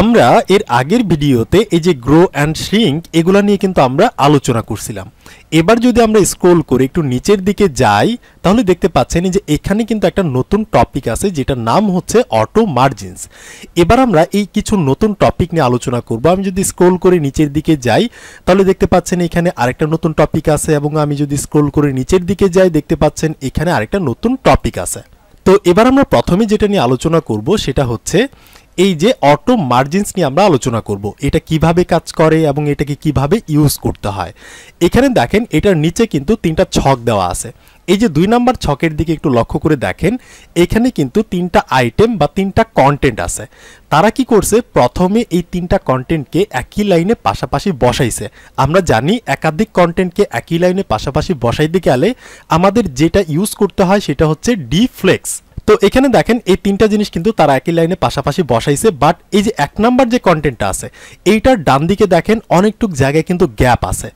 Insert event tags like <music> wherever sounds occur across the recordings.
আমরা এর আগের ভিডিওতে এই যে গ্রো অ্যান্ড শ্রিঙ্ক এগুলো নিয়ে কিন্তু আমরা আলোচনা করছিলাম এবার যদি আমরা স্ক্রোল করে একটু নিচের দিকে যাই তাহলে দেখতে পাচ্ছেন যে এখানে কিন্তু একটা নতুন টপিক আছে যেটার নাম হচ্ছে অটো মার্জিনস এবার আমরা এই কিছু নতুন টপিক নিয়ে আলোচনা করব আমি যদি স্ক্রোল করে নিচের দিকে যাই তাহলে দেখতে পাচ্ছেন এখানে আরেকটা নতুন টপিক আছে এবং আমি যদি স্ক্রোল করে নিচের দিকে যাই দেখতে পাচ্ছেন এখানে আরেকটা নতুন টপিক আছে তো এবার আমরা প্রথমে যেটা নিয়ে আলোচনা করব সেটা হচ্ছে এই যে অটো মার্জিনস নিয়ে আমরা আলোচনা করব এটা কিভাবে কাজ করে এবং এটাকে কিভাবে ইউজ করতে হয় এখানে দেখেন এটার নিচে কিন্তু তিনটা ছক দেওয়া আছে এই যে দুই নাম্বার ছকের দিকে একটু লক্ষ্য করে দেখেন এখানে কিন্তু তিনটা আইটেম বা তিনটা কন্টেন্ট আছে তারা কি করছে প্রথমে এই তিনটা কন্টেন্টকে একই লাইনে পাশাপাশি বসাইছে আমরা জানি একাধিক কন্টেন্টকে একই লাইনে পাশাপাশি বসাইতে গেলে আমাদের যেটা ইউজ করতে হয় সেটা হচ্ছে ডিফ্লেক্স তো এখানে দেখেন এই তিনটা জিনিস কিন্তু তারা একই লাইনে পাশাপাশি বসাইছে বাট এই যে এক নাম্বার যে কন্টেন্টটা আছে এইটার ডান দিকে দেখেন অনেকটুক জায়গায় কিন্তু গ্যাপ আছে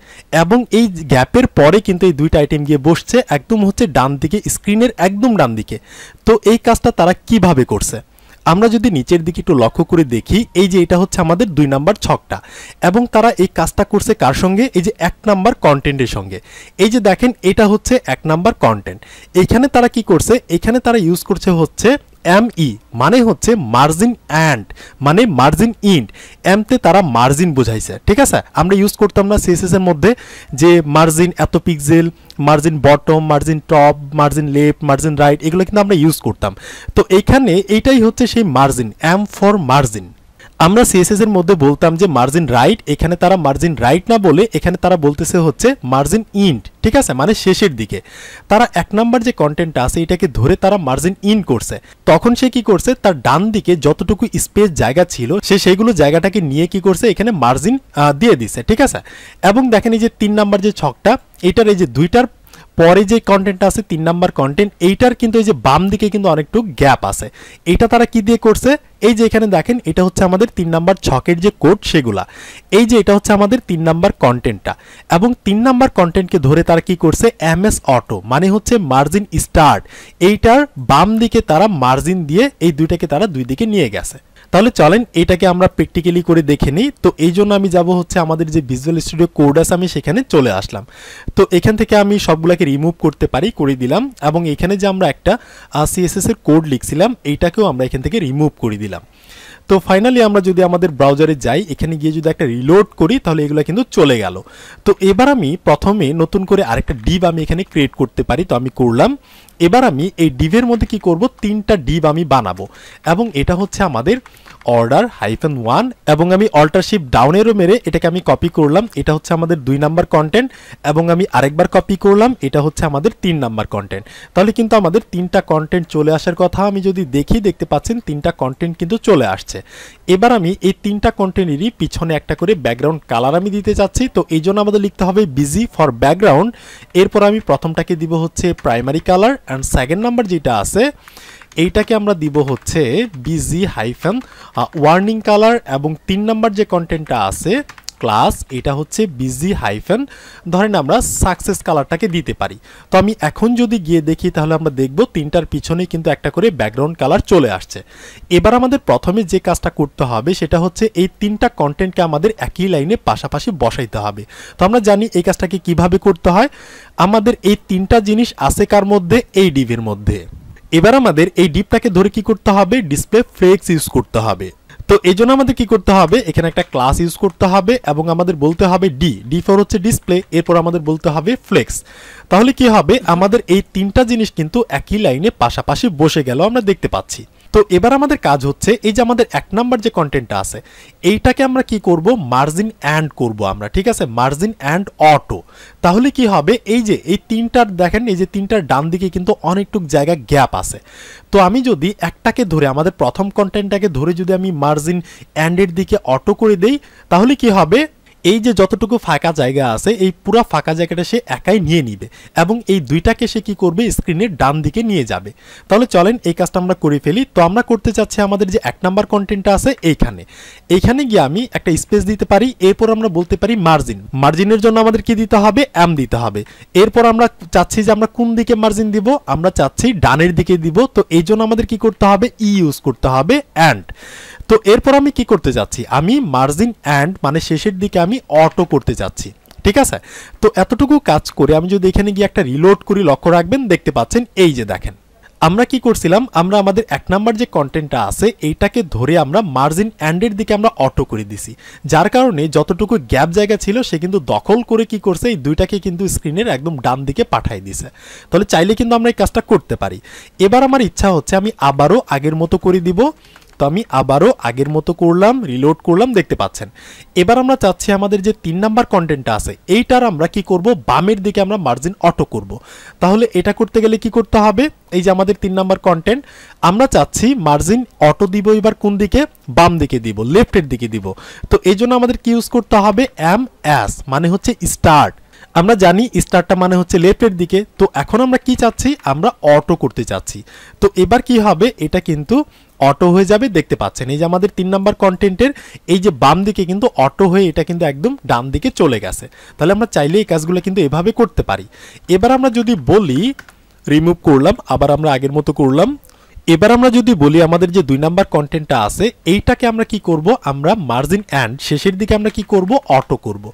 এবং এই গ্যাপের পরে কিন্তু এই দুইটা আইটেম গিয়ে বসছে একদম হচ্ছে ডান দিকে স্ক্রিনের একদম ডান দিকে তো এই কাজটা তারা কিভাবে করছে আমরা যদি নিচের দিকে একটু লক্ষ্য করে দেখি এই যে এটা হচ্ছে আমাদের দুই নাম্বার ছকটা এবং তারা এই কাজটা করছে কার সঙ্গে এই যে এক নাম্বার কন্টেন্টের সঙ্গে এই যে দেখেন এটা হচ্ছে এক নাম্বার কন্টেন্ট এখানে তারা কি করছে এখানে তারা ইউজ করছে হচ্ছে এম ই e মানে হচ্ছে মার্জিন অ্যান্ড মানে মার্জিন ইন্ট এমতে তারা মার্জিন বোঝাইছে ঠিক আছে আমরা ইউজ করতাম না সিএসএস মধ্যে যে মার্জিন এত pixel margin bottom margin top margin left margin right এগুলো কিন্তু আমরা ইউজ করতাম তো এইখানে এইটাই হচ্ছে সেই মার্জিন এম ফর মার্জিন আমরা সিএসএস এর মধ্যে বলতাম যে মার্জিন রাইট এখানে তারা মার্জিন রাইট না বলে এখানে তারা বলতেছে হচ্ছে মার্জিন ইন্ড ঠিক আছে মানে শেষের দিকে তারা এক নাম্বার যে কন্টেন্টটা আছে এটাকে ধরে তারা মার্জিন ইন করছে তখন সে কি করছে তার ডান দিকে যতটুকু স্পেস জায়গা ছিল সে সেইগুলো জায়গাটাকে নিয়ে কি করছে এখানে মার্জিন দিয়ে দিছে ঠিক আছে এবং দেখেন এই যে তিন নাম্বার যে ছকটা এটার এই যে দুইটার পরে যে কন্টেন্টটা আছে তিন নাম্বার কন্টেন্ট এইটার কিন্তু এই যে বাম দিকে কিন্তু অনেকটু গ্যাপ আছে এটা তারা কি দিয়ে করছে এই যে এখানে দেখেন এটা হচ্ছে আমাদের তিন নাম্বার ছকের যে কোড সেগুলা এই যে এটা হচ্ছে আমাদের তিন নাম্বার কন্টেন্টটা এবং তিন নাম্বার কন্টেন্টকে ধরে তারা কি করছে এম এস অটো মানে হচ্ছে মার্জিন স্টার্ট এইটার বাম দিকে তারা মার্জিন দিয়ে এই দুইটাকে তারা দুই দিকে নিয়ে গেছে তাহলে চলেন এটাকে আমরা প্র্যাকটিক্যালি করে দেখে নিই তো এই জন্য আমি যাব হচ্ছে আমাদের যে ভিজুয়াল স্টুডিও কোড আছে আমি সেখানে চলে আসলাম তো এখান থেকে আমি সবগুলোকে রিমুভ করতে পারি করে দিলাম এবং এখানে যে আমরা একটা এর কোড লিখছিলাম এইটাকেও আমরা এখান থেকে রিমুভ করে দিলাম তো ফাইনালি আমরা যদি আমাদের ব্রাউজারে যাই এখানে গিয়ে যদি একটা রিলোড করি তাহলে এগুলো কিন্তু চলে গেল তো এবার আমি প্রথমে নতুন করে আরেকটা ডিভ আমি এখানে ক্রিয়েট করতে পারি তো আমি করলাম এবার আমি এই ডিভের মধ্যে কি করব তিনটা ডিভ আমি বানাবো এবং এটা হচ্ছে আমাদের অর্ডার হাইফেন ওয়ান এবং আমি অল্টারশিপ ডাউনেরও মেরে এটাকে আমি কপি করলাম এটা হচ্ছে আমাদের দুই নাম্বার কন্টেন্ট এবং আমি আরেকবার কপি করলাম এটা হচ্ছে আমাদের তিন নাম্বার কন্টেন্ট তাহলে কিন্তু আমাদের তিনটা কন্টেন্ট চলে আসার কথা আমি যদি দেখি দেখতে পাচ্ছেন তিনটা কন্টেন্ট কিন্তু চলে আসছে এবার আমি এই তিনটা কন্টেন্টেরই পিছনে একটা করে ব্যাকগ্রাউন্ড কালার আমি দিতে চাচ্ছি তো এই জন্য আমাদের লিখতে হবে বিজি ফর ব্যাকগ্রাউন্ড এরপর আমি প্রথমটাকে দিব হচ্ছে primary colour and second number যেটা আছে এইটাকে আমরা দিব হচ্ছে বিজি হাইফেন ওয়ার্নিং কালার এবং তিন নাম্বার যে কন্টেন্টটা আছে ক্লাস এটা হচ্ছে বিজি হাইফেন ধরেন আমরা সাকসেস কালারটাকে দিতে পারি তো আমি এখন যদি গিয়ে দেখি তাহলে আমরা দেখব তিনটার পিছনে কিন্তু একটা করে ব্যাকগ্রাউন্ড কালার চলে আসছে এবার আমাদের প্রথমে যে কাজটা করতে হবে সেটা হচ্ছে এই তিনটা কন্টেন্টকে আমাদের একই লাইনে পাশাপাশি বসাইতে হবে তো আমরা জানি এই কাজটাকে কিভাবে করতে হয় আমাদের এই তিনটা জিনিস আছে কার মধ্যে এই ডিভির মধ্যে এবার আমাদের এই ডিপটাকে ধরে কি করতে হবে ডিসপ্লে ফ্লেক্স ইউজ করতে হবে তো এই জন্য আমাদের কি করতে হবে এখানে একটা ক্লাস ইউজ করতে হবে এবং আমাদের বলতে হবে ডি ডি ফোর হচ্ছে ডিসপ্লে এরপর আমাদের বলতে হবে ফ্লেক্স তাহলে কি হবে আমাদের এই তিনটা জিনিস কিন্তু একই লাইনে পাশাপাশি বসে গেল আমরা দেখতে পাচ্ছি তো এবার আমাদের কাজ হচ্ছে এই যে আমাদের এক নাম্বার যে কন্টেন্টটা আছে এইটাকে আমরা কি করব মার্জিন অ্যান্ড করব আমরা ঠিক আছে মার্জিন অ্যান্ড অটো তাহলে কি হবে এই যে এই তিনটার দেখেন এই যে তিনটার ডান দিকে কিন্তু অনেকটুক জায়গা গ্যাপ আছে তো আমি যদি একটাকে ধরে আমাদের প্রথম কন্টেন্টটাকে ধরে যদি আমি মার্জিন অ্যান্ডের দিকে অটো করে দেই তাহলে কি হবে এই যে যতটুকু ফাঁকা জায়গা আছে এই পুরো ফাঁকা জায়গাটা সে একাই নিয়ে নিবে এবং এই দুইটাকে সে কি করবে স্ক্রিনের ডান দিকে নিয়ে যাবে তাহলে চলেন এই কাজটা আমরা করে ফেলি তো আমরা করতে চাচ্ছি আমাদের যে এক নাম্বার কন্টেন্টটা আছে এইখানে এইখানে গিয়ে আমি একটা স্পেস দিতে পারি এরপর আমরা বলতে পারি মার্জিন মার্জিনের জন্য আমাদের কি দিতে হবে অ্যাম দিতে হবে এরপর আমরা চাচ্ছি যে আমরা কোন দিকে মার্জিন দিব আমরা চাচ্ছি ডানের দিকে দিব তো এই জন্য আমাদের কি করতে হবে ই e ইউজ করতে হবে অ্যান্ড তো এরপর আমি কি করতে যাচ্ছি আমি মার্জিন অ্যান্ড মানে শেষের দিকে আমি অটো করতে যাচ্ছি ঠিক আছে তো এতটুকু কাজ করে আমি যদি এখানে গিয়ে একটা রিলোড করি লক্ষ্য রাখবেন দেখতে পাচ্ছেন এই যে দেখেন আমরা কি করছিলাম আমরা আমাদের এক নাম্বার যে কন্টেন্টটা আছে এইটাকে ধরে আমরা মার্জিন অ্যান্ডের দিকে আমরা অটো করে দিছি যার কারণে যতটুকু গ্যাপ জায়গা ছিল সে কিন্তু দখল করে কি করছে এই দুইটাকে কিন্তু স্ক্রিনের একদম ডান দিকে পাঠাই দিছে তাহলে চাইলে কিন্তু আমরা এই কাজটা করতে পারি এবার আমার ইচ্ছা হচ্ছে আমি আবারও আগের মতো করে দিব তো আমি আবারও আগের মতো করলাম রিলোড করলাম দেখতে পাচ্ছেন এবার আমরা চাচ্ছি আমাদের যে তিন নাম্বার কন্টেন্টটা আছে এইটার আমরা কি করব বামের দিকে আমরা মার্জিন অটো করব। তাহলে এটা করতে গেলে কি করতে হবে এই যে আমাদের তিন নাম্বার কন্টেন্ট আমরা চাচ্ছি মার্জিন অটো দিব এবার কোন দিকে বাম দিকে দিব লেফটের দিকে দিব তো এই জন্য আমাদের কি ইউজ করতে হবে এম অ্যাস মানে হচ্ছে স্টার্ট আমরা জানি স্টারটা মানে হচ্ছে লেফটের দিকে তো এখন আমরা কি চাচ্ছি আমরা অটো করতে চাচ্ছি তো এবার কি হবে এটা কিন্তু অটো হয়ে যাবে দেখতে পাচ্ছেন এই যে আমাদের তিন নাম্বার কন্টেন্টের এই যে বাম দিকে কিন্তু অটো হয়ে এটা কিন্তু একদম ডান দিকে চলে গেছে তাহলে আমরা চাইলে এই কাজগুলো কিন্তু এভাবে করতে পারি এবার আমরা যদি বলি রিমুভ করলাম আবার আমরা আগের মতো করলাম এবার আমরা যদি বলি আমাদের যে দুই নাম্বার কন্টেন্টটা আছে এইটাকে আমরা কি করব আমরা মার্জিন অ্যান্ড শেষের দিকে আমরা কি করব অটো করব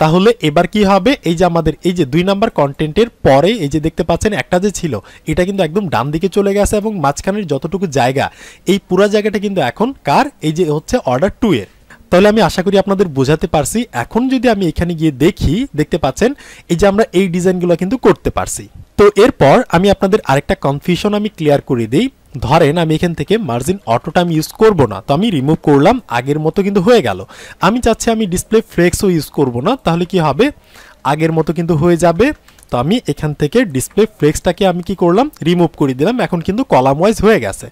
তাহলে এবার কি হবে এই যে আমাদের এই যে দুই নাম্বার কন্টেন্টের পরে এই যে দেখতে পাচ্ছেন একটা যে ছিল এটা কিন্তু একদম ডান দিকে চলে গেছে এবং মাঝখানের যতটুকু জায়গা এই পুরা জায়গাটা কিন্তু এখন কার এই যে হচ্ছে অর্ডার টু এর তাহলে আমি আশা করি আপনাদের বোঝাতে পারছি এখন যদি আমি এখানে গিয়ে দেখি দেখতে পাচ্ছেন এই যে আমরা এই ডিজাইনগুলো কিন্তু করতে পারছি তো এরপর আমি আপনাদের আরেকটা কনফিউশন আমি ক্লিয়ার করে দিই ধরেন আমি এখান থেকে মার্জিন অটোটা আমি ইউজ করব না তো আমি রিমুভ করলাম আগের মতো কিন্তু হয়ে গেল আমি চাচ্ছি আমি ডিসপ্লে ফ্লেক্সও ইউজ করব না তাহলে কি হবে আগের মতো কিন্তু হয়ে যাবে তো আমি এখান থেকে ডিসপ্লে ফ্লেক্সটাকে আমি কি করলাম রিমুভ করে দিলাম এখন কিন্তু কলাম ওয়াইজ হয়ে গেছে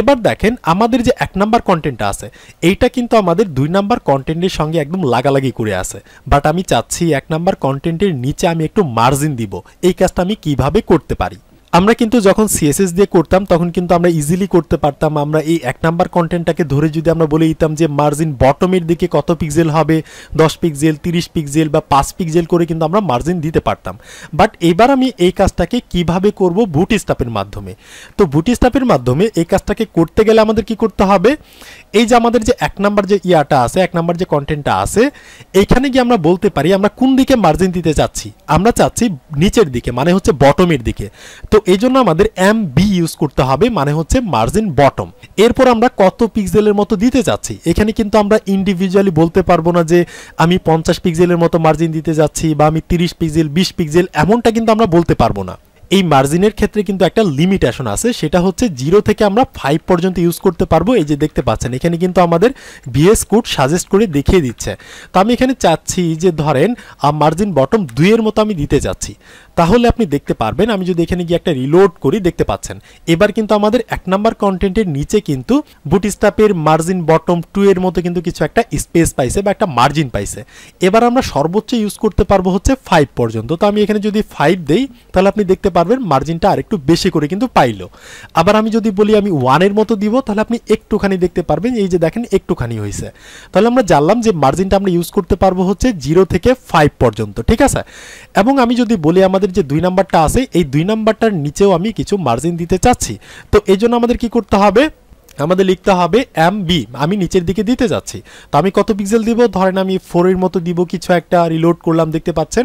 এবার দেখেন আমাদের যে এক নাম্বার কন্টেন্টটা আছে এইটা কিন্তু আমাদের দুই নাম্বার কন্টেন্টের সঙ্গে একদম লাগালাগি করে আছে বাট আমি চাচ্ছি এক নাম্বার কন্টেন্টের নিচে আমি একটু মার্জিন দিব এই কাজটা আমি কিভাবে করতে পারি আমরা কিন্তু যখন সিএসএস দিয়ে করতাম তখন কিন্তু আমরা ইজিলি করতে পারতাম আমরা এই এক নাম্বার কন্টেন্টটাকে ধরে যদি আমরা বলে দিতাম যে মার্জিন বটমের দিকে কত পিক্সেল হবে দশ পিক্সেল তিরিশ পিক্সেল বা পাঁচ পিক্সেল করে কিন্তু আমরা মার্জিন দিতে পারতাম বাট এবার আমি এই কাজটাকে কিভাবে করব বুট স্টাপের মাধ্যমে তো বুট স্টাপের মাধ্যমে এই কাজটাকে করতে গেলে আমাদের কি করতে হবে এই যে আমাদের যে এক নাম্বার যে ইয়াটা আছে এক নাম্বার যে কন্টেন্টটা আছে এইখানে গিয়ে আমরা বলতে পারি আমরা কোন দিকে মার্জিন দিতে চাচ্ছি আমরা চাচ্ছি নিচের দিকে মানে হচ্ছে বটমের দিকে তো তো এই জন্য আমাদের এম বি ইউজ করতে হবে মানে হচ্ছে মার্জিন বটম এরপর আমরা কত পিক্সেলের মতো দিতে যাচ্ছি এখানে কিন্তু আমরা ইন্ডিভিজুয়ালি বলতে পারবো না যে আমি পঞ্চাশ পিক্সেলের মতো মার্জিন দিতে যাচ্ছি বা আমি তিরিশ পিক্সেল বিশ পিক্সেল এমনটা কিন্তু আমরা বলতে পারবো না এই মার্জিনের ক্ষেত্রে কিন্তু একটা লিমিটেশন আছে সেটা হচ্ছে জিরো থেকে আমরা ফাইভ পর্যন্ত ইউজ করতে পারবো এই যে দেখতে পাচ্ছেন এখানে কিন্তু আমাদের বিএস কোড সাজেস্ট করে দেখিয়ে দিচ্ছে তো আমি এখানে চাচ্ছি যে ধরেন মার্জিন বটম দুইয়ের মতো আমি দিতে চাচ্ছি তাহলে আপনি দেখতে পারবেন আমি যদি এখানে গিয়ে একটা রিলোড করি দেখতে পাচ্ছেন এবার কিন্তু আমাদের এক নাম্বার কন্টেন্টের নিচে কিন্তু বুটিস্টাপের মার্জিন বটম টু এর মতো কিন্তু কিছু একটা স্পেস পাইছে বা একটা মার্জিন পাইছে এবার আমরা সর্বোচ্চ ইউজ করতে পারবো হচ্ছে ফাইভ পর্যন্ত তো আমি এখানে যদি ফাইভ দেই তাহলে আপনি দেখতে পারবেন মার্জিনটা আরেকটু বেশি করে কিন্তু পাইলো আবার আমি যদি বলি আমি ওয়ানের মতো দিব তাহলে আপনি একটুখানি দেখতে পারবেন এই যে দেখেন একটুখানি হয়েছে তাহলে আমরা জানলাম যে মার্জিনটা আমরা ইউজ করতে পারবো হচ্ছে জিরো থেকে ফাইভ পর্যন্ত ঠিক আছে এবং আমি যদি বলি আমাদের আমাদের যে দুই নাম্বারটা আছে এই দুই নাম্বারটার নিচেও আমি কিছু মার্জিন দিতে চাচ্ছি তো এই জন্য আমাদের কি করতে হবে আমাদের লিখতে হবে এম বি আমি নিচের দিকে দিতে যাচ্ছি তো আমি কত পিক্সেল দিব ধরেন আমি ফোরের মতো দিব কিছু একটা রিলোড করলাম দেখতে পাচ্ছেন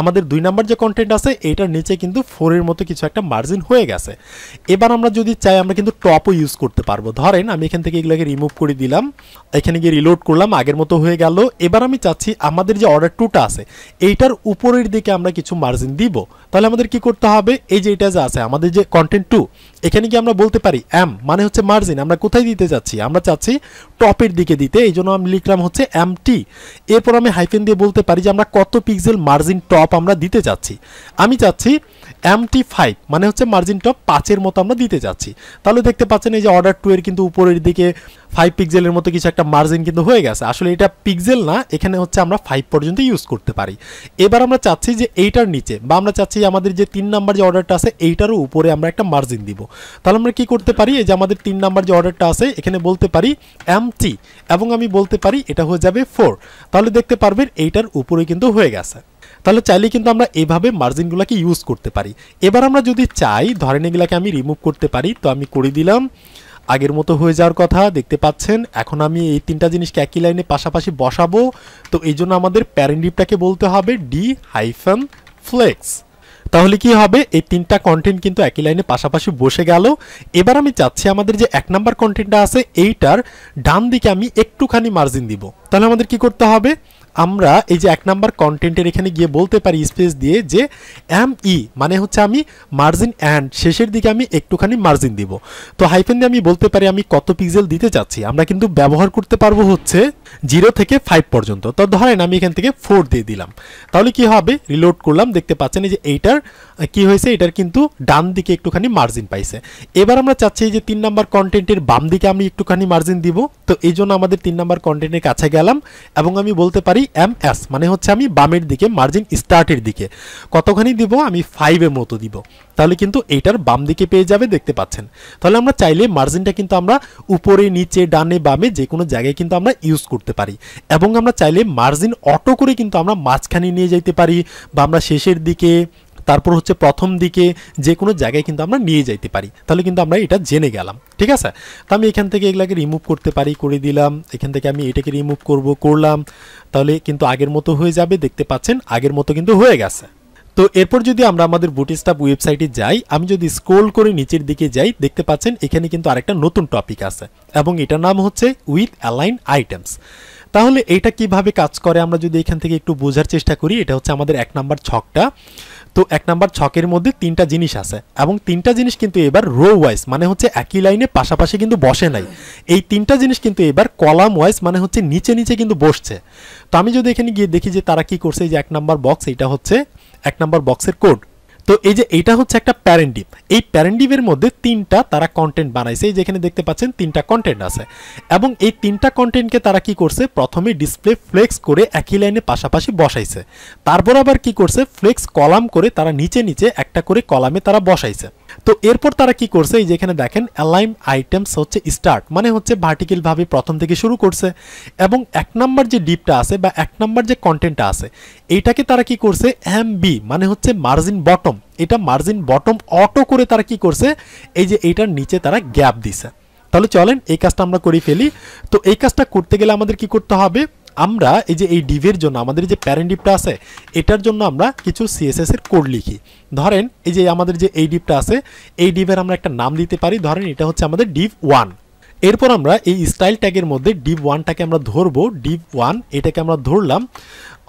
আমাদের দুই নাম্বার যে কন্টেন্ট আছে এটার নিচে কিন্তু ফোরের মতো কিছু একটা মার্জিন হয়ে গেছে এবার আমরা যদি চাই আমরা কিন্তু টপও ইউজ করতে পারবো ধরেন আমি এখান থেকে এগুলোকে রিমুভ করে দিলাম এখানে গিয়ে রিলোড করলাম আগের মতো হয়ে গেল এবার আমি চাচ্ছি আমাদের যে অর্ডার টুটা আছে এইটার উপরের দিকে আমরা কিছু মার্জিন দিব তাহলে আমাদের কি করতে হবে এই যে এটা যে আছে আমাদের যে কন্টেন্ট টু এখানে কি আমরা বলতে পারি এম মানে হচ্ছে মার্জিন আমরা কোথায় দিতে চাচ্ছি আমরা চাচ্ছি টপের দিকে দিতে এই জন্য আমি লিখলাম হচ্ছে এম টি এরপর আমি হাইফেন দিয়ে বলতে পারি যে আমরা কত পিক্সেল মার্জিন টপ আমরা দিতে চাচ্ছি আমি চাচ্ছি টি ফাইভ মানে হচ্ছে মার্জিন টপ পাঁচের মতো আমরা দিতে যাচ্ছি তাহলে দেখতে পাচ্ছেন এই যে অর্ডার টু এর কিন্তু উপরের দিকে ফাইভ পিক্সেলের মতো কিছু একটা মার্জিন কিন্তু হয়ে গেছে আসলে এটা পিক্সেল না এখানে হচ্ছে আমরা ফাইভ পর্যন্ত ইউজ করতে পারি এবার আমরা চাচ্ছি যে এইটার নিচে বা আমরা চাচ্ছি আমাদের যে তিন নাম্বার যে অর্ডারটা আছে এইটারও উপরে আমরা একটা মার্জিন দিব তাহলে আমরা কি করতে পারি এই যে আমাদের তিন নাম্বার যে অর্ডারটা আছে এখানে বলতে পারি এম টি এবং আমি বলতে পারি এটা হয়ে যাবে ফোর তাহলে দেখতে পারবেন এইটার উপরে কিন্তু হয়ে গেছে তাহলে চাইলে কিন্তু আমরা এভাবে মার্জিনগুলোকে ইউজ করতে পারি এবার আমরা যদি চাই ধরেন এগুলাকে আমি রিমুভ করতে পারি তো আমি করে দিলাম আগের মতো হয়ে যাওয়ার কথা দেখতে পাচ্ছেন এখন আমি এই তিনটা জিনিসকে একই লাইনে পাশাপাশি বসাবো তো এই জন্য আমাদের প্যারেন্ডিপটাকে বলতে হবে ডি হাইফেন ফ্লেক্স তাহলে কি হবে এই তিনটা কন্টেন্ট কিন্তু একই লাইনে পাশাপাশি বসে গেল এবার আমি চাচ্ছি আমাদের যে এক নাম্বার কন্টেন্টটা আছে এইটার ডান দিকে আমি একটুখানি মার্জিন দিব তাহলে আমাদের কি করতে হবে আমরা এই যে এক নাম্বার কন্টেন্টের এখানে গিয়ে বলতে পারি স্পেস দিয়ে যে এম ই e, মানে হচ্ছে আমি মার্জিন অ্যান্ড শেষের দিকে আমি একটুখানি মার্জিন দিব তো হাইফেন দিয়ে আমি বলতে পারি আমি কত পিক্সেল দিতে চাচ্ছি আমরা কিন্তু ব্যবহার করতে পারবো হচ্ছে জিরো থেকে ফাইভ পর্যন্ত তো ধরেন আমি এখান থেকে ফোর দিয়ে দিলাম তাহলে কি হবে রিলোড করলাম দেখতে পাচ্ছেন যে এইটার কি হয়েছে এটার কিন্তু ডান দিকে একটুখানি মার্জিন পাইছে এবার আমরা চাচ্ছি যে তিন নাম্বার কন্টেন্টের বাম দিকে আমি একটুখানি মার্জিন দিব তো এই জন্য আমাদের তিন নাম্বার কন্টেন্টের কাছে গেলাম এবং আমি বলতে পারি এমএস মানে হচ্ছে আমি বামের দিকে মার্জিন স্টার্টের দিকে কতখানি দিব আমি ফাইভের মতো দিব তাহলে কিন্তু এইটার বাম দিকে পেয়ে যাবে দেখতে পাচ্ছেন তাহলে আমরা চাইলে মার্জিনটা কিন্তু আমরা উপরে নিচে ডানে বামে যে কোনো জায়গায় কিন্তু আমরা ইউজ করতে পারি এবং আমরা চাইলে মার্জিন অটো করে কিন্তু আমরা মাঝখানে নিয়ে যেতে পারি বা আমরা শেষের দিকে তারপর হচ্ছে প্রথম দিকে যে কোনো জায়গায় কিন্তু আমরা নিয়ে যাইতে পারি তাহলে কিন্তু আমরা এটা জেনে গেলাম ঠিক আছে তো আমি এখান থেকে এগুলাকে রিমুভ করতে পারি করে দিলাম এখান থেকে আমি এটাকে রিমুভ করব করলাম তাহলে কিন্তু আগের মতো হয়ে যাবে দেখতে পাচ্ছেন আগের মতো কিন্তু হয়ে গেছে তো এরপর যদি আমরা আমাদের বুটিস্টাপ ওয়েবসাইটে যাই আমি যদি স্ক্রোল করে নিচের দিকে যাই দেখতে পাচ্ছেন এখানে কিন্তু আরেকটা নতুন টপিক আছে এবং এটার নাম হচ্ছে উইথ অ্যালাইন আইটেমস তাহলে এটা কিভাবে কাজ করে আমরা যদি এখান থেকে একটু বোঝার চেষ্টা করি এটা হচ্ছে আমাদের এক নাম্বার ছকটা তো এক নাম্বার ছকের মধ্যে তিনটা জিনিস আছে এবং তিনটা জিনিস কিন্তু এবার রো ওয়াইজ মানে হচ্ছে একই লাইনে পাশাপাশি কিন্তু বসে নাই এই তিনটা জিনিস কিন্তু এবার কলাম ওয়াইজ মানে হচ্ছে নিচে নিচে কিন্তু বসছে তো আমি যদি এখানে গিয়ে দেখি যে তারা কি করছে যে এক নাম্বার বক্স এটা হচ্ছে এক নাম্বার বক্সের কোড তো এই যে এটা হচ্ছে একটা প্যারেন্ডিপ এই প্যারেন্ডিপের মধ্যে তিনটা তারা কন্টেন্ট বানাইছে এই যেখানে দেখতে পাচ্ছেন তিনটা কন্টেন্ট আছে এবং এই তিনটা কন্টেন্টকে তারা কি করছে প্রথমে ডিসপ্লে ফ্লেক্স করে একই লাইনে পাশাপাশি বসাইছে তারপর আবার কি করছে ফ্লেক্স কলাম করে তারা নিচে নিচে একটা করে কলামে তারা বসাইছে তো এরপর তারা কি করছে এই যেখানে দেখেন অ্যালাইম আইটেমস হচ্ছে স্টার্ট মানে হচ্ছে ভার্টিক্যালভাবে প্রথম থেকে শুরু করছে এবং এক নম্বর যে ডিপটা আছে বা এক নম্বর যে কন্টেন্টটা আছে এইটাকে তারা কি করছে এম বি মানে হচ্ছে মার্জিন বটম এটা মার্জিন বটম অটো করে তারা কি করছে এই যে এইটার নিচে তারা গ্যাপ দিছে তাহলে চলেন এই কাজটা আমরা করি ফেলি তো এই কাজটা করতে গেলে আমাদের কি করতে হবে আমরা এই যে এই ডিভের জন্য আমাদের যে প্যারেন্ট ডিপটা আছে এটার জন্য আমরা কিছু সিএসএস এর কোড লিখি ধরেন এই যে আমাদের যে এই ডিপটা আছে এই ডিভের আমরা একটা নাম দিতে পারি ধরেন এটা হচ্ছে আমাদের ডিভ ওয়ান এরপর আমরা এই স্টাইল ট্যাগের মধ্যে ডিপ ওয়ানটাকে আমরা ধরবো ডিপ ওয়ান এটাকে আমরা ধরলাম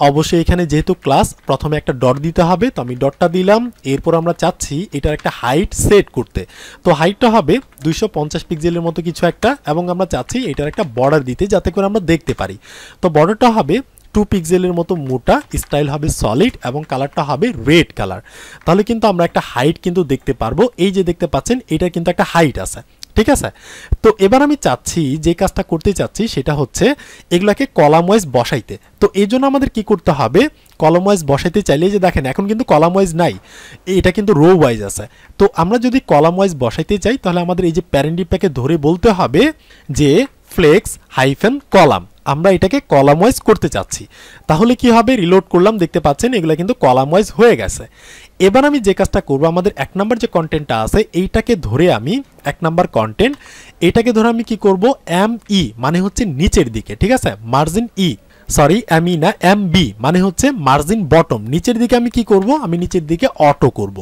অবশ্যই এখানে যেহেতু ক্লাস প্রথমে একটা ডট দিতে হবে তো আমি ডটটা দিলাম এরপর আমরা চাচ্ছি এটার একটা হাইট সেট করতে তো হাইটটা হবে দুইশো পিক্সেলের মতো কিছু একটা এবং আমরা চাচ্ছি এটার একটা বর্ডার দিতে যাতে করে আমরা দেখতে পারি তো বর্ডারটা হবে টু পিক্সেলের মতো মোটা স্টাইল হবে সলিড এবং কালারটা হবে রেড কালার তাহলে কিন্তু আমরা একটা হাইট কিন্তু দেখতে পারবো এই যে দেখতে পাচ্ছেন এটা কিন্তু একটা হাইট আছে ঠিক আছে তো এবার আমি চাচ্ছি যে কাজটা করতে চাচ্ছি সেটা হচ্ছে এগুলাকে কলাম ওয়াইজ বসাইতে তো এই জন্য আমাদের কি করতে হবে কলাম ওয়াইজ বসাইতে চাইলে যে দেখেন এখন কিন্তু কলাম ওয়াইজ নাই এটা কিন্তু রো ওয়াইজ আছে তো আমরা যদি কলাম ওয়াইজ বসাইতে চাই তাহলে আমাদের এই যে প্যারেন্ডিপ্যাকে ধরে বলতে হবে যে ফ্লেক্স হাইফেন কলাম আমরা এটাকে কলাম ওয়াইজ করতে চাচ্ছি তাহলে কি হবে রিলোড করলাম দেখতে পাচ্ছেন এগুলো কিন্তু কলাম ওয়াইজ হয়ে গেছে এবার আমি যে কাজটা করব আমাদের এক নম্বর যে কন্টেন্টটা আছে এইটাকে ধরে আমি এক নাম্বার কন্টেন্ট এটাকে ধরে আমি কি করব এম ই e, মানে হচ্ছে নিচের দিকে ঠিক আছে মার্জিন ই e, সরি আমি না এম বি মানে হচ্ছে মার্জিন বটম নিচের দিকে আমি কি করব আমি নিচের দিকে অটো করব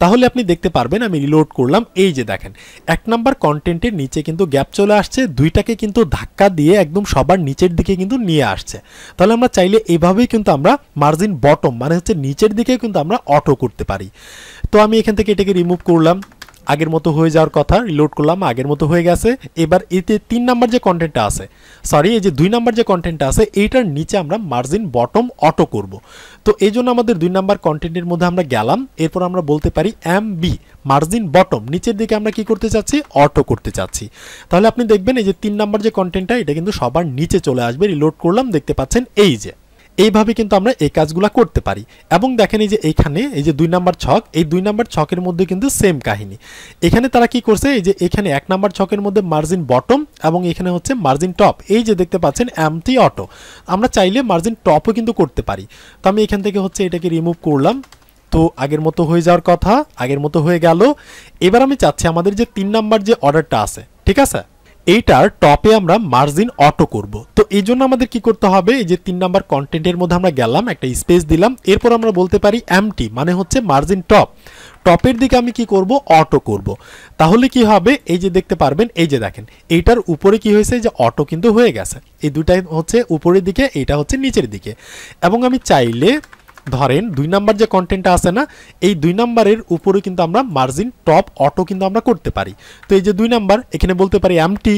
তাহলে আপনি দেখতে পারবেন আমি রিলোড করলাম এই যে দেখেন এক নাম্বার কন্টেন্টের নিচে কিন্তু গ্যাপ চলে আসছে দুইটাকে কিন্তু ধাক্কা দিয়ে একদম সবার নিচের দিকে কিন্তু নিয়ে আসছে তাহলে আমরা চাইলে এভাবেই কিন্তু আমরা মার্জিন বটম মানে হচ্ছে নিচের দিকে কিন্তু আমরা অটো করতে পারি তো আমি এখান থেকে এটাকে রিমুভ করলাম আগের মতো হয়ে যাওয়ার কথা রিলোড করলাম আগের মতো হয়ে গেছে এবার এতে তিন নাম্বার যে কন্টেন্টটা আছে সরি এই যে দুই নাম্বার যে কন্টেন্টটা আছে এইটার নিচে আমরা মার্জিন বটম অটো করব তো এই জন্য আমাদের দুই নাম্বার কন্টেন্টের মধ্যে আমরা গেলাম এরপর আমরা বলতে পারি এম বি মার্জিন বটম নিচের দিকে আমরা কি করতে চাচ্ছি অটো করতে চাচ্ছি তাহলে আপনি দেখবেন এই যে তিন নাম্বার যে কন্টেন্টটা এটা কিন্তু সবার নিচে চলে আসবে রিলোড করলাম দেখতে পাচ্ছেন এই যে এইভাবে কিন্তু আমরা এই কাজগুলো করতে পারি এবং দেখেন এই যে এইখানে এই যে দুই নাম্বার ছক এই দুই নাম্বার ছকের মধ্যে কিন্তু সেম কাহিনী এখানে তারা কি করছে এই যে এখানে এক নাম্বার ছকের মধ্যে মার্জিন বটম এবং এখানে হচ্ছে মার্জিন টপ এই যে দেখতে পাচ্ছেন এমটি অটো আমরা চাইলে মার্জিন টপও কিন্তু করতে পারি তো আমি এখান থেকে হচ্ছে এটাকে রিমুভ করলাম তো আগের মতো হয়ে যাওয়ার কথা আগের মতো হয়ে গেল এবার আমি চাচ্ছি আমাদের যে তিন নাম্বার যে অর্ডারটা আছে ঠিক আছে এইটার টপে আমরা মার্জিন অটো করব তো এই জন্য আমাদের কি করতে হবে এই যে তিন নাম্বার কন্টেন্টের মধ্যে আমরা গেলাম একটা স্পেস দিলাম এরপর আমরা বলতে পারি এমটি মানে হচ্ছে মার্জিন টপ টপের দিকে আমি কি করব অটো করব তাহলে কি হবে এই যে দেখতে পারবেন এই যে দেখেন এইটার উপরে কি হয়েছে যে অটো কিন্তু হয়ে গেছে এই দুটাই হচ্ছে উপরের দিকে এইটা হচ্ছে নিচের দিকে এবং আমি চাইলে ধরেন দুই নাম্বার যে কন্টেন্টটা আছে না এই দুই নাম্বারের উপরে কিন্তু আমরা মার্জিন টপ অটো কিন্তু আমরা করতে পারি তো এই যে দুই নাম্বার এখানে বলতে পারি এমটি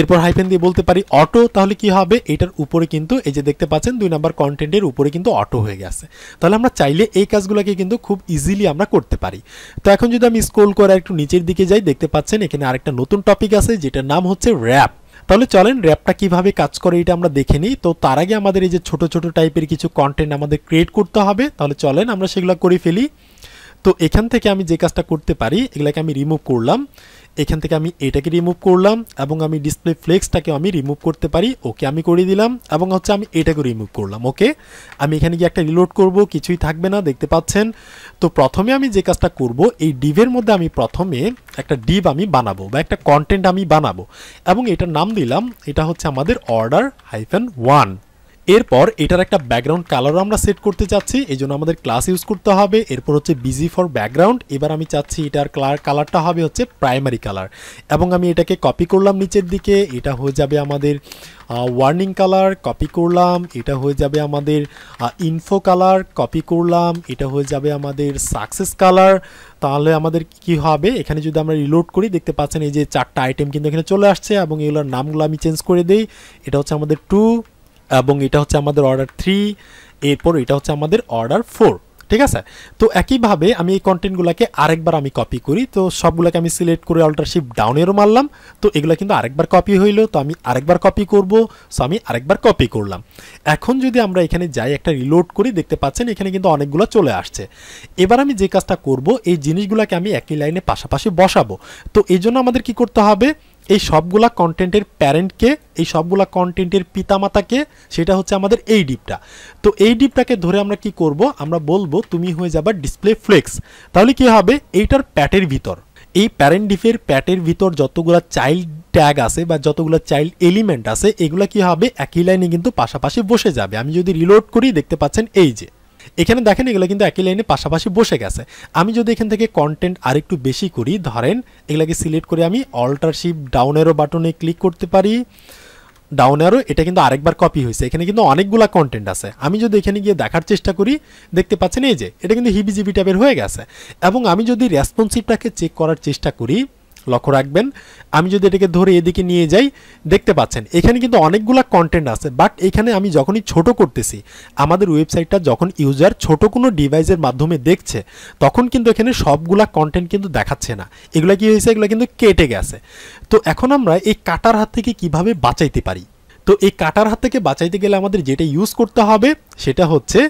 এরপর হাইফেন দিয়ে বলতে পারি অটো তাহলে কি হবে এটার উপরে কিন্তু এই যে দেখতে পাচ্ছেন দুই নাম্বার কন্টেন্টের উপরে কিন্তু অটো হয়ে গেছে তাহলে আমরা চাইলে এই কাজগুলোকে কিন্তু খুব ইজিলি আমরা করতে পারি তো এখন যদি আমি স্ক্রোল করে একটু নিচের দিকে যাই দেখতে পাচ্ছেন এখানে আরেকটা নতুন টপিক আছে যেটার নাম হচ্ছে র্যাপ তাহলে চলেন র্যাপটা কিভাবে কাজ করে এটা আমরা দেখে নিই তো তার আগে আমাদের এই যে ছোট ছোট টাইপের কিছু কন্টেন্ট আমাদের ক্রিয়েট করতে হবে তাহলে চলেন আমরা সেগুলো করে ফেলি তো এখান থেকে আমি যে কাজটা করতে পারি এগুলাকে আমি রিমুভ করলাম এখান থেকে আমি এটাকে রিমুভ করলাম এবং আমি ডিসপ্লে ফ্লেক্সটাকে আমি রিমুভ করতে পারি ওকে আমি করে দিলাম এবং হচ্ছে আমি এটাকে রিমুভ করলাম ওকে আমি এখানে গিয়ে একটা রিলোড করব কিছুই থাকবে না দেখতে পাচ্ছেন তো প্রথমে আমি যে কাজটা করব এই ডিভের মধ্যে আমি প্রথমে একটা ডিভ আমি বানাবো বা একটা কন্টেন্ট আমি বানাবো এবং এটার নাম দিলাম এটা হচ্ছে আমাদের অর্ডার হাইফেন ওয়ান এরপর এটার একটা ব্যাকগ্রাউন্ড কালারও আমরা সেট করতে চাচ্ছি এই জন্য আমাদের ক্লাস ইউজ করতে হবে এরপর হচ্ছে বিজি ফর ব্যাকগ্রাউন্ড এবার আমি চাচ্ছি এটার কালার কালারটা হবে হচ্ছে প্রাইমারি কালার এবং আমি এটাকে কপি করলাম নিচের দিকে এটা হয়ে যাবে আমাদের ওয়ার্নিং কালার কপি করলাম এটা হয়ে যাবে আমাদের ইনফো কালার কপি করলাম এটা হয়ে যাবে আমাদের সাকসেস কালার তাহলে আমাদের কি হবে এখানে যদি আমরা রিলোড করি দেখতে পাচ্ছেন এই যে চারটা আইটেম কিন্তু এখানে চলে আসছে এবং এগুলোর নামগুলো আমি চেঞ্জ করে দিই এটা হচ্ছে আমাদের টু এবং এটা হচ্ছে আমাদের অর্ডার থ্রি এরপর এটা হচ্ছে আমাদের অর্ডার ফোর ঠিক আছে তো একইভাবে আমি এই কন্টেন্টগুলোকে আরেকবার আমি কপি করি তো সবগুলোকে আমি সিলেক্ট করে অল্টারশিপ ডাউনেরও মারলাম তো এগুলো কিন্তু আরেকবার কপি হইলো তো আমি আরেকবার কপি করব সো আমি আরেকবার কপি করলাম এখন যদি আমরা এখানে যাই একটা রিলোড করি দেখতে পাচ্ছেন এখানে কিন্তু অনেকগুলো চলে আসছে এবার আমি যে কাজটা করব এই জিনিসগুলোকে আমি একই লাইনে পাশাপাশি বসাবো তো এই জন্য আমাদের কি করতে হবে এই সবগুলা কন্টেন্টের প্যারেন্টকে এই সবগুলা কন্টেন্টের পিতামাতাকে সেটা হচ্ছে আমাদের এই ডিপটা তো এই ডিপটাকে ধরে আমরা কি করব আমরা বলবো তুমি হয়ে যাবার ডিসপ্লে ফ্লেক্স তাহলে কি হবে এইটার প্যাটের ভিতর এই প্যারেন্ট ডিপের প্যাটের ভিতর যতগুলো চাইল্ড ট্যাগ আছে বা যতগুলো চাইল্ড এলিমেন্ট আছে এগুলো কি হবে একই লাইনে কিন্তু পাশাপাশি বসে যাবে আমি যদি রিলোড করি দেখতে পাচ্ছেন এই যে এখানে দেখেন এগুলো কিন্তু একই লাইনে পাশাপাশি বসে গেছে আমি যদি এখান থেকে কন্টেন্ট আরেকটু বেশি করি ধরেন এগুলাকে সিলেক্ট করে আমি অল্টারশিপ ডাউনেরও বাটনে ক্লিক করতে পারি ডাউন অ্যারো এটা কিন্তু আরেকবার কপি হয়েছে এখানে কিন্তু অনেকগুলা কন্টেন্ট আছে আমি যদি এখানে গিয়ে দেখার চেষ্টা করি দেখতে পাচ্ছেন এই যে এটা কিন্তু হিবিজিবি টাইপের হয়ে গেছে এবং আমি যদি রেসপন্সিভটাকে চেক করার চেষ্টা করি লক্ষ্য রাখবেন আমি যদি এটাকে ধরে এদিকে নিয়ে যাই দেখতে পাচ্ছেন এখানে কিন্তু অনেকগুলো কন্টেন্ট আছে বাট এখানে আমি যখনই ছোট করতেছি আমাদের ওয়েবসাইটটা যখন ইউজার ছোট কোনো ডিভাইসের মাধ্যমে দেখছে তখন কিন্তু এখানে সবগুলা কন্টেন্ট কিন্তু দেখাচ্ছে না এগুলো কি হয়েছে এগুলো কিন্তু কেটে গেছে তো এখন আমরা এই কাটার হাত থেকে কিভাবে বাঁচাইতে পারি তো এই কাটার হাত থেকে বাঁচাইতে গেলে আমাদের যেটা ইউজ করতে হবে সেটা হচ্ছে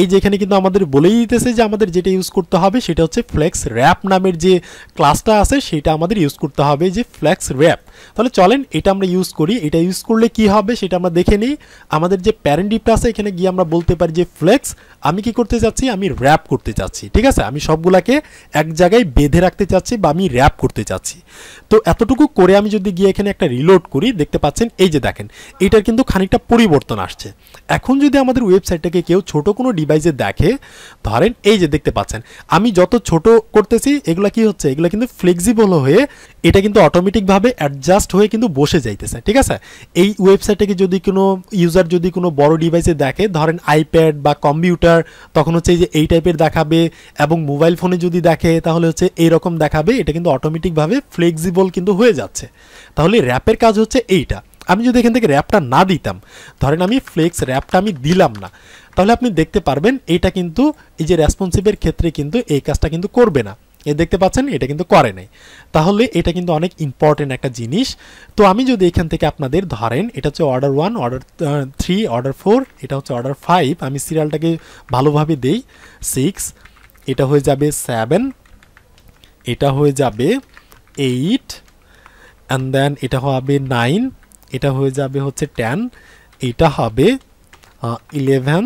এই যে এখানে কিন্তু আমাদের বলেই দিতেছে যে আমাদের যেটা ইউজ করতে হবে সেটা হচ্ছে ফ্লেক্স র্যাপ নামের যে ক্লাসটা আছে সেটা আমাদের ইউজ করতে হবে যে ফ্লেক্স র্যাপ তাহলে চলেন এটা আমরা ইউজ করি এটা ইউজ করলে কি হবে সেটা আমরা দেখে নিই আমাদের যে প্যারেন্টিপটা ডিপটা আছে এখানে গিয়ে আমরা বলতে পারি যে ফ্লেক্স আমি কি করতে চাচ্ছি আমি র্যাপ করতে চাচ্ছি ঠিক আছে আমি সবগুলাকে এক জায়গায় বেঁধে রাখতে চাচ্ছি বা আমি র্যাপ করতে চাচ্ছি তো এতটুকু করে আমি যদি গিয়ে এখানে একটা রিলোড করি দেখতে পাচ্ছেন এই যে দেখেন এটার কিন্তু খানিকটা পরিবর্তন আসছে এখন যদি আমাদের ওয়েবসাইটটাকে কেউ ছোট কোনো ডিভাইসে দেখে ধরেন এই যে দেখতে পাচ্ছেন আমি যত ছোট করতেছি এগুলো কি হচ্ছে এগুলো কিন্তু ফ্লেক্সিবল হয়ে এটা কিন্তু অটোমেটিকভাবে অ্যাডজাস্ট হয়ে কিন্তু বসে যাইতেছে ঠিক আছে এই ওয়েবসাইটটাকে যদি কোনো ইউজার যদি কোনো বড় ডিভাইসে দেখে ধরেন আইপ্যাড বা কম্পিউটার তখন হচ্ছে এই যে এই টাইপের দেখাবে এবং মোবাইল ফোনে যদি দেখে তাহলে হচ্ছে এইরকম দেখাবে এটা কিন্তু অটোমেটিকভাবে ফ্লেক্সিবল কিন্তু হয়ে যাচ্ছে তাহলে র্যাপের কাজ হচ্ছে এইটা আমি যদি এখান থেকে র্যাপটা না দিতাম ধরেন আমি ফ্লেক্স র্যাপটা আমি দিলাম না তাহলে আপনি দেখতে পারবেন এটা কিন্তু এই যে রেসপন্সিভের ক্ষেত্রে কিন্তু এই কাজটা কিন্তু করবে না এ দেখতে পাচ্ছেন এটা কিন্তু করে নাই তাহলে এটা কিন্তু অনেক ইম্পর্টেন্ট একটা জিনিস তো আমি যদি এখান থেকে আপনাদের ধরেন এটা হচ্ছে order one order three order four এটা হচ্ছে অর্ডার ফাইভ আমি সিরিয়ালটাকে ভালোভাবে দেই সিক্স এটা হয়ে যাবে সেভেন এটা হয়ে যাবে এইট অ্যান্ড দেন এটা হবে নাইন এটা হয়ে যাবে হচ্ছে টেন এটা হবে ইলেভেন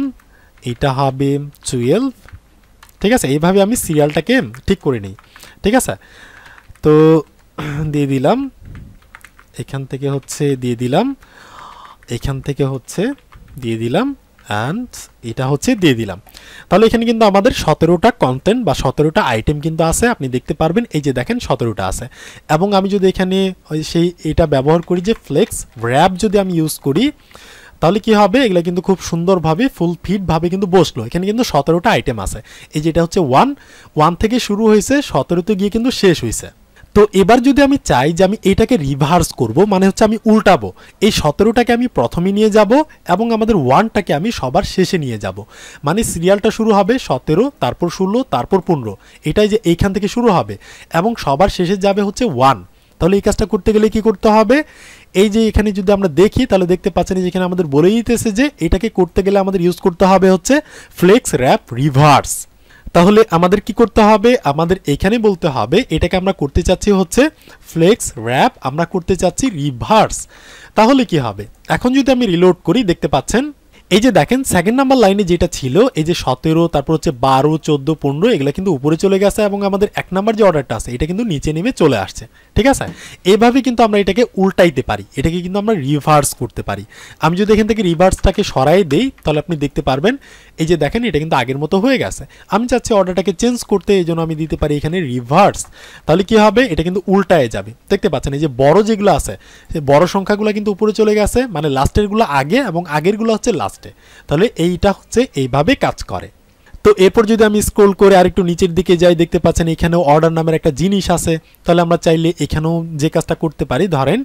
এটা হবে টুয়েলভ ঠিক আছে এইভাবে আমি সিরিয়ালটাকে ঠিক করে নিই ঠিক আছে তো <clears throat> দিয়ে দিলাম এখান থেকে হচ্ছে দিয়ে দিলাম এখান থেকে হচ্ছে দিয়ে দিলাম অ্যান্ড এটা হচ্ছে দিয়ে দিলাম তাহলে এখানে কিন্তু আমাদের সতেরোটা কন্টেন্ট বা সতেরোটা আইটেম কিন্তু আছে আপনি দেখতে পারবেন এই যে দেখেন সতেরোটা আছে এবং আমি যদি এখানে সেই এটা ব্যবহার করি যে ফ্লেক্স র্যাপ যদি আমি ইউজ করি তাহলে কি হবে এগুলো কিন্তু খুব সুন্দরভাবে ফুল ফিটভাবে কিন্তু বসলো এখানে কিন্তু সতেরোটা আইটেম আছে এই যেটা হচ্ছে ওয়ান ওয়ান থেকে শুরু হয়েছে সতেরোতে গিয়ে কিন্তু শেষ হয়েছে তো এবার যদি আমি চাই যে আমি এটাকে রিভার্স করব মানে হচ্ছে আমি উল্টাবো এই সতেরোটাকে আমি প্রথমে নিয়ে যাব এবং আমাদের ওয়ানটাকে আমি সবার শেষে নিয়ে যাব মানে সিরিয়ালটা শুরু হবে সতেরো তারপর ষোলো তারপর পনেরো এটাই যে এইখান থেকে শুরু হবে এবং সবার শেষে যাবে হচ্ছে ওয়ান তাহলে এই কাজটা করতে গেলে কি করতে হবে এই যে এখানে যদি আমরা দেখি তাহলে দেখতে পাচ্ছেন যেখানে আমাদের বলে দিতেছে যে এটাকে করতে গেলে আমাদের ইউজ করতে হবে হচ্ছে ফ্লেক্স র্যাপ রিভার্স তাহলে আমাদের কি করতে হবে আমাদের এখানে বলতে হবে এটাকে আমরা করতে চাচ্ছি হচ্ছে ফ্লেক্স র্যাপ আমরা করতে চাচ্ছি রিভার্স তাহলে কি হবে এখন যদি আমি রিলোড করি দেখতে পাচ্ছেন এই যে দেখেন সেকেন্ড নাম্বার লাইনে যেটা ছিল এই যে সতেরো তারপর হচ্ছে বারো চোদ্দো পনেরো এগুলো কিন্তু উপরে চলে গেছে এবং আমাদের এক নাম্বার যে অর্ডারটা আছে এটা কিন্তু নিচে নেমে চলে আসছে ঠিক আছে এভাবে কিন্তু আমরা এটাকে উল্টাইতে পারি এটাকে কিন্তু আমরা রিভার্স করতে পারি আমি যদি এখান থেকে রিভার্সটাকে সরাই দেই তাহলে আপনি দেখতে পারবেন এই যে দেখেন এটা কিন্তু আগের মতো হয়ে গেছে আমি চাচ্ছি অর্ডারটাকে চেঞ্জ করতে এই জন্য আমি দিতে পারি এখানে রিভার্স তাহলে কি হবে এটা কিন্তু উল্টায় যাবে দেখতে পাচ্ছেন এই যে বড় যেগুলো আছে সেই বড় সংখ্যাগুলো কিন্তু উপরে চলে গেছে মানে লাস্টেরগুলো আগে এবং আগেরগুলো হচ্ছে লাস্টে তাহলে এইটা হচ্ছে এইভাবে কাজ করে তো এরপর যদি আমি স্ক্রোল করে আরেকটু নিচের দিকে যাই দেখতে পাচ্ছেন এখানেও অর্ডার নামের একটা জিনিস আছে তাহলে আমরা চাইলে এখানেও যে কাজটা করতে পারি ধরেন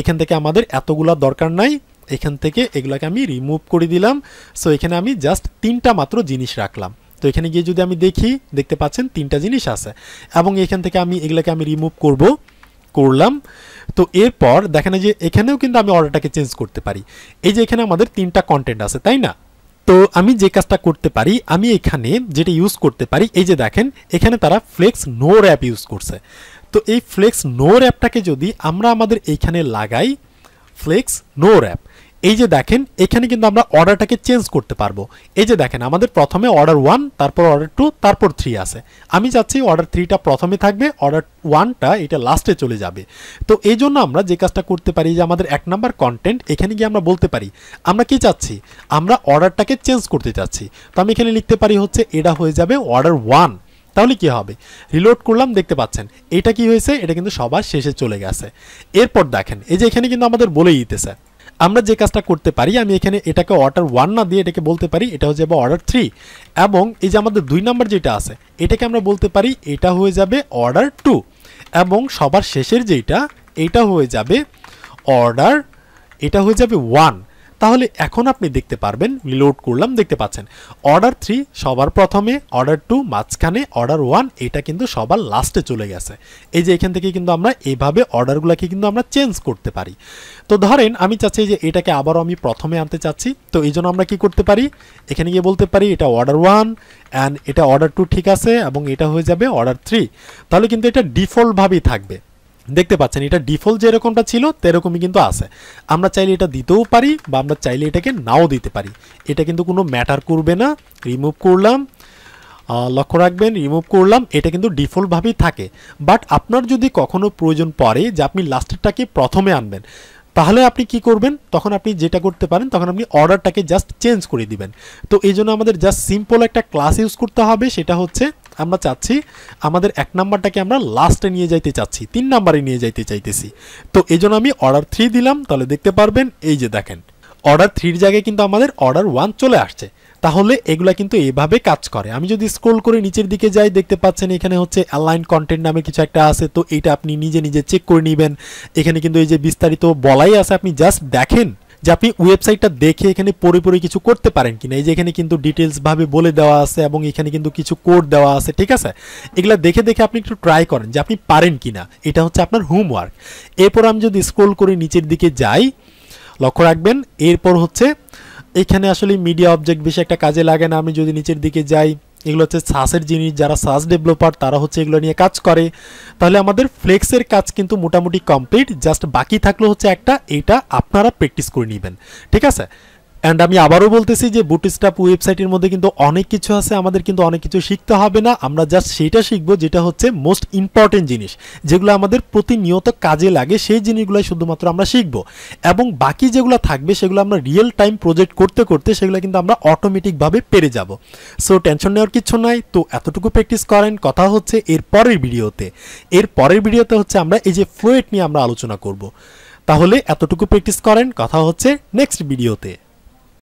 এখান থেকে আমাদের এতগুলা দরকার নাই এখান থেকে এগুলোকে আমি রিমুভ করে দিলাম সো এখানে আমি জাস্ট তিনটা মাত্র জিনিস রাখলাম তো এখানে গিয়ে যদি আমি দেখি দেখতে পাচ্ছেন তিনটা জিনিস আছে এবং এখান থেকে আমি এগুলোকে আমি রিমুভ করব করলাম তো এরপর দেখেন যে এখানেও কিন্তু আমি অর্ডারটাকে চেঞ্জ করতে পারি এই যে এখানে আমাদের তিনটা কন্টেন্ট আছে তাই না তো আমি যে কাজটা করতে পারি আমি এখানে যেটা ইউজ করতে পারি এই যে দেখেন এখানে তারা ফ্লেক্স নো অ্যাপ ইউজ করছে তো এই ফ্লেক্স নো অ্যাপটাকে যদি আমরা আমাদের এইখানে লাগাই ফ্লেক্স নো অ্যাপ এই যে দেখেন এখানে কিন্তু আমরা অর্ডারটাকে চেঞ্জ করতে পারবো এই যে দেখেন আমাদের প্রথমে অর্ডার ওয়ান তারপর অর্ডার টু তারপর থ্রি আছে আমি চাচ্ছি অর্ডার থ্রিটা প্রথমে থাকবে অর্ডার ওয়ানটা এটা লাস্টে চলে যাবে তো এই জন্য আমরা যে কাজটা করতে পারি যে আমাদের এক নাম্বার কন্টেন্ট এখানে গিয়ে আমরা বলতে পারি আমরা কি চাচ্ছি আমরা অর্ডারটাকে চেঞ্জ করতে চাচ্ছি তো আমি এখানে লিখতে পারি হচ্ছে এটা হয়ে যাবে অর্ডার ওয়ান তাহলে কী হবে রিলোড করলাম দেখতে পাচ্ছেন এটা কি হয়েছে এটা কিন্তু সবার শেষে চলে গেছে এরপর দেখেন এই যে এখানে কিন্তু আমাদের বলেই দিতেছে আমরা যে কাজটা করতে পারি আমি এখানে এটাকে অর্ডার ওয়ান না দিয়ে এটাকে বলতে পারি এটা হয়ে যাবে অর্ডার থ্রি এবং এই যে আমাদের দুই নাম্বার যেটা আছে এটাকে আমরা বলতে পারি এটা হয়ে যাবে অর্ডার টু এবং সবার শেষের যেটা এটা হয়ে যাবে অর্ডার এটা হয়ে যাবে ওয়ান তাহলে এখন আপনি দেখতে পারবেন রিলোড করলাম দেখতে পাচ্ছেন অর্ডার থ্রি সবার প্রথমে অর্ডার টু মাঝখানে অর্ডার ওয়ান এটা কিন্তু সবার লাস্টে চলে গেছে এই যে এখান থেকে কিন্তু আমরা এইভাবে অর্ডারগুলোকে কিন্তু আমরা চেঞ্জ করতে পারি তো ধরেন আমি চাচ্ছি যে এটাকে আবারও আমি প্রথমে আনতে চাচ্ছি তো এই জন্য আমরা কি করতে পারি এখানে গিয়ে বলতে পারি এটা অর্ডার ওয়ান অ্যান্ড এটা অর্ডার টু ঠিক আছে এবং এটা হয়ে যাবে অর্ডার থ্রি তাহলে কিন্তু এটা ডিফল্টভাবেই থাকবে দেখতে পাচ্ছেন এটা ডিফল্ট যেরকমটা ছিল তেরকমই কিন্তু আছে আমরা চাইলে এটা দিতেও পারি বা আমরা চাইলে এটাকে নাও দিতে পারি এটা কিন্তু কোনো ম্যাটার করবে না রিমুভ করলাম লক্ষ্য রাখবেন রিমুভ করলাম এটা কিন্তু ডিফল্টভাবেই থাকে বাট আপনার যদি কখনো প্রয়োজন পড়ে যে আপনি লাস্টেরটাকে প্রথমে আনবেন তাহলে আপনি কি করবেন তখন আপনি যেটা করতে পারেন তখন আপনি অর্ডারটাকে জাস্ট চেঞ্জ করে দিবেন তো এই জন্য আমাদের জাস্ট সিম্পল একটা ক্লাস ইউজ করতে হবে সেটা হচ্ছে আমরা চাচ্ছি আমাদের এক নাম্বারটাকে আমরা লাস্টে নিয়ে যাইতে চাচ্ছি তিন নাম্বারে নিয়ে যাইতে চাইতেছি তো এই আমি অর্ডার থ্রি দিলাম তাহলে দেখতে পারবেন এই যে দেখেন অর্ডার থ্রির জায়গায় কিন্তু আমাদের অর্ডার ওয়ান চলে আসছে তাহলে এগুলা কিন্তু এভাবে কাজ করে আমি যদি স্ক্রোল করে নিচের দিকে যাই দেখতে পাচ্ছেন এখানে হচ্ছে অ্যালাইন কন্টেন্ট নামে কিছু একটা আছে তো এটা আপনি নিজে নিজে চেক করে নেবেন এখানে কিন্তু এই যে বিস্তারিত বলাই আছে আপনি জাস্ট দেখেন যে আপনি ওয়েবসাইটটা দেখে এখানে পরে পরে কিছু করতে পারেন কি না এই যে এখানে কিন্তু ডিটেলসভাবে বলে দেওয়া আছে এবং এখানে কিন্তু কিছু কোড দেওয়া আছে ঠিক আছে এগুলো দেখে দেখে আপনি একটু ট্রাই করেন যে আপনি পারেন কিনা এটা হচ্ছে আপনার হোমওয়ার্ক এরপর আমি যদি স্ক্রোল করে নিচের দিকে যাই লক্ষ্য রাখবেন এরপর হচ্ছে এখানে আসলে মিডিয়া অবজেক্ট বেশি একটা কাজে লাগে না আমি যদি নিচের দিকে যাই এগুলো হচ্ছে সাসের জিনিস যারা সাস ডেভেলপার তারা হচ্ছে এগুলো নিয়ে কাজ করে তাহলে আমাদের ফ্লেক্সের কাজ কিন্তু মোটামুটি কমপ্লিট জাস্ট বাকি থাকলো হচ্ছে একটা এটা আপনারা প্র্যাকটিস করে নেবেন ঠিক আছে অ্যান্ড আমি আবারও বলতেছি যে বুটস্ট্যাপ ওয়েবসাইটের মধ্যে কিন্তু অনেক কিছু আছে আমাদের কিন্তু অনেক কিছু শিখতে হবে না আমরা জাস্ট সেটা শিখবো যেটা হচ্ছে মোস্ট ইম্পর্টেন্ট জিনিস যেগুলো আমাদের প্রতিনিয়ত কাজে লাগে সেই জিনিসগুলোই শুধুমাত্র আমরা শিখব এবং বাকি যেগুলো থাকবে সেগুলো আমরা রিয়েল টাইম প্রজেক্ট করতে করতে সেগুলো কিন্তু আমরা অটোমেটিকভাবে পেরে যাব সো টেনশন নেওয়ার কিছু নাই তো এতটুকু প্র্যাকটিস করেন কথা হচ্ছে এর পরের ভিডিওতে এর পরের ভিডিওতে হচ্ছে আমরা এই যে ফ্লোয়েট নিয়ে আমরা আলোচনা করব তাহলে এতটুকু প্র্যাকটিস করেন কথা হচ্ছে নেক্সট ভিডিওতে